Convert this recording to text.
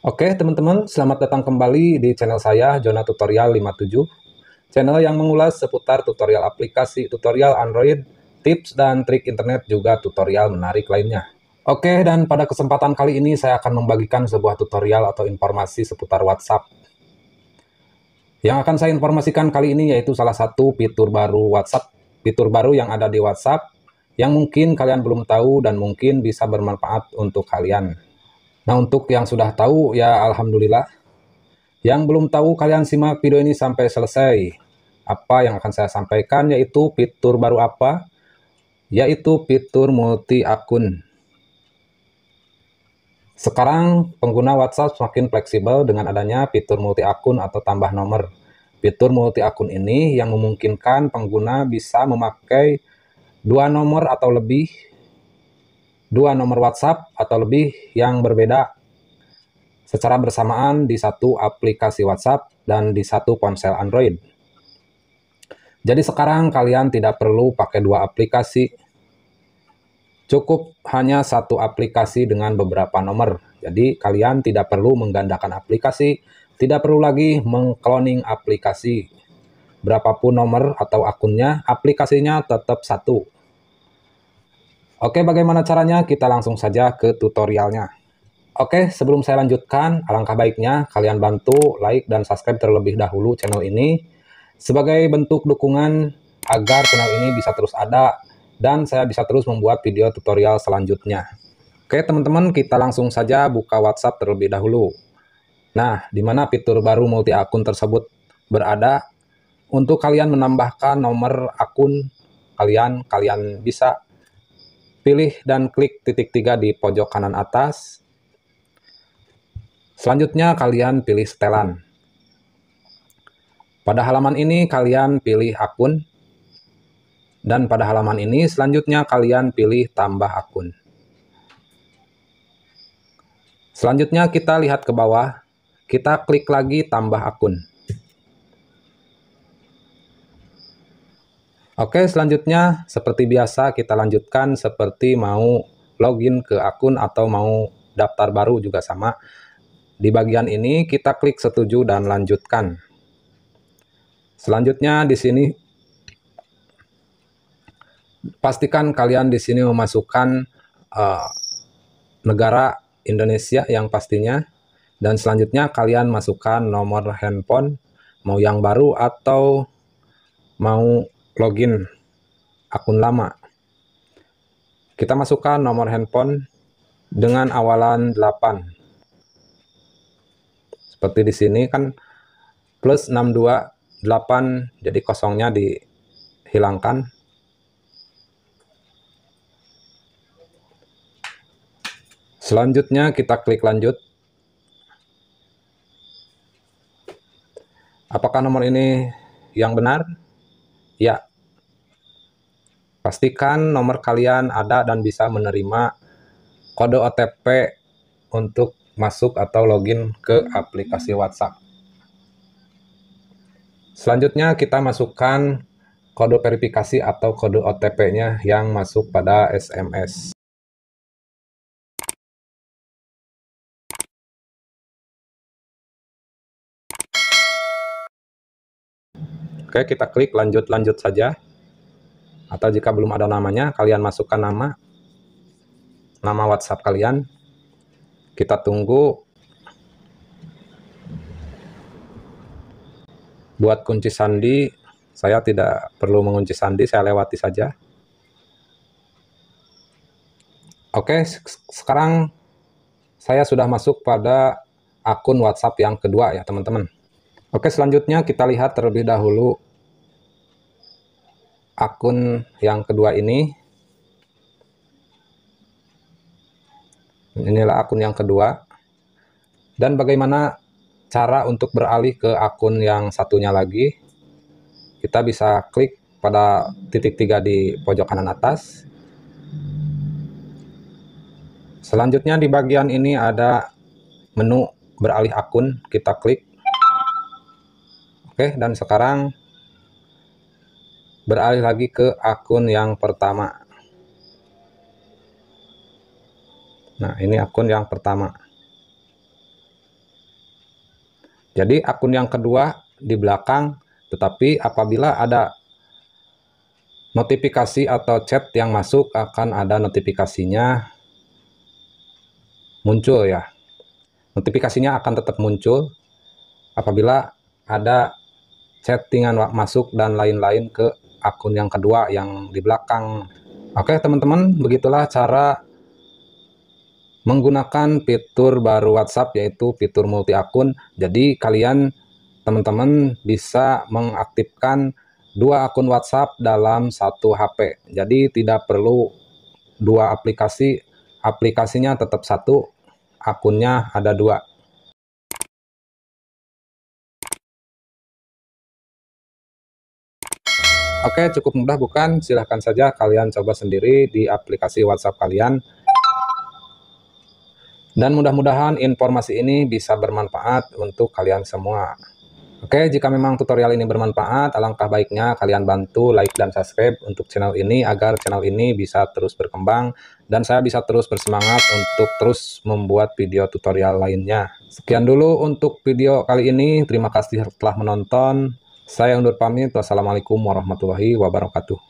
Oke teman-teman, selamat datang kembali di channel saya, Jona Tutorial 57. Channel yang mengulas seputar tutorial aplikasi, tutorial Android, tips dan trik internet juga tutorial menarik lainnya. Oke, dan pada kesempatan kali ini saya akan membagikan sebuah tutorial atau informasi seputar WhatsApp. Yang akan saya informasikan kali ini yaitu salah satu fitur baru WhatsApp, fitur baru yang ada di WhatsApp yang mungkin kalian belum tahu dan mungkin bisa bermanfaat untuk kalian. Nah untuk yang sudah tahu ya Alhamdulillah. Yang belum tahu kalian simak video ini sampai selesai. Apa yang akan saya sampaikan yaitu fitur baru apa? Yaitu fitur multi akun. Sekarang pengguna WhatsApp semakin fleksibel dengan adanya fitur multi akun atau tambah nomor. Fitur multi akun ini yang memungkinkan pengguna bisa memakai dua nomor atau lebih dua nomor WhatsApp atau lebih yang berbeda secara bersamaan di satu aplikasi WhatsApp dan di satu ponsel Android. Jadi sekarang kalian tidak perlu pakai dua aplikasi. Cukup hanya satu aplikasi dengan beberapa nomor. Jadi kalian tidak perlu menggandakan aplikasi, tidak perlu lagi mengkloning aplikasi. Berapapun nomor atau akunnya, aplikasinya tetap satu. Oke, bagaimana caranya? Kita langsung saja ke tutorialnya. Oke, sebelum saya lanjutkan, alangkah baiknya kalian bantu like dan subscribe terlebih dahulu channel ini sebagai bentuk dukungan agar channel ini bisa terus ada dan saya bisa terus membuat video tutorial selanjutnya. Oke, teman-teman, kita langsung saja buka WhatsApp terlebih dahulu. Nah, di mana fitur baru multi akun tersebut berada? Untuk kalian menambahkan nomor akun kalian, kalian bisa Pilih dan klik titik tiga di pojok kanan atas. Selanjutnya kalian pilih setelan. Pada halaman ini kalian pilih akun. Dan pada halaman ini selanjutnya kalian pilih tambah akun. Selanjutnya kita lihat ke bawah. Kita klik lagi tambah akun. Oke, selanjutnya seperti biasa kita lanjutkan seperti mau login ke akun atau mau daftar baru juga sama. Di bagian ini kita klik setuju dan lanjutkan. Selanjutnya di sini pastikan kalian di sini memasukkan uh, negara Indonesia yang pastinya dan selanjutnya kalian masukkan nomor handphone mau yang baru atau mau login akun lama. Kita masukkan nomor handphone dengan awalan 8. Seperti di sini kan plus 628 jadi kosongnya dihilangkan. Selanjutnya kita klik lanjut. Apakah nomor ini yang benar? Ya. Pastikan nomor kalian ada dan bisa menerima kode OTP untuk masuk atau login ke aplikasi WhatsApp. Selanjutnya kita masukkan kode verifikasi atau kode OTP-nya yang masuk pada SMS. Oke, kita klik lanjut-lanjut saja. Atau jika belum ada namanya, kalian masukkan nama nama WhatsApp kalian. Kita tunggu buat kunci sandi saya tidak perlu mengunci sandi saya lewati saja oke sekarang saya sudah masuk pada akun WhatsApp yang kedua ya teman-teman oke selanjutnya kita lihat terlebih dahulu akun yang kedua ini inilah akun yang kedua dan bagaimana cara untuk beralih ke akun yang satunya lagi kita bisa klik pada titik tiga di pojok kanan atas selanjutnya di bagian ini ada menu beralih akun kita klik oke dan sekarang beralih lagi ke akun yang pertama nah ini akun yang pertama jadi akun yang kedua di belakang tetapi apabila ada notifikasi atau chat yang masuk akan ada notifikasinya muncul ya notifikasinya akan tetap muncul apabila ada chattingan masuk dan lain-lain ke akun yang kedua yang di belakang. Oke teman-teman, begitulah cara menggunakan fitur baru WhatsApp yaitu fitur multi akun. Jadi kalian teman-teman bisa mengaktifkan dua akun WhatsApp dalam satu HP. Jadi tidak perlu dua aplikasi, aplikasinya tetap satu, akunnya ada dua. Oke, cukup mudah bukan? Silahkan saja kalian coba sendiri di aplikasi WhatsApp kalian. Dan mudah-mudahan informasi ini bisa bermanfaat untuk kalian semua. Oke, jika memang tutorial ini bermanfaat, alangkah baiknya kalian bantu like dan subscribe untuk channel ini agar channel ini bisa terus berkembang dan saya bisa terus bersemangat untuk terus membuat video tutorial lainnya. Sekian dulu untuk video kali ini. Terima kasih telah menonton. Saya undur pamit. Wassalamualaikum warahmatullahi wabarakatuh.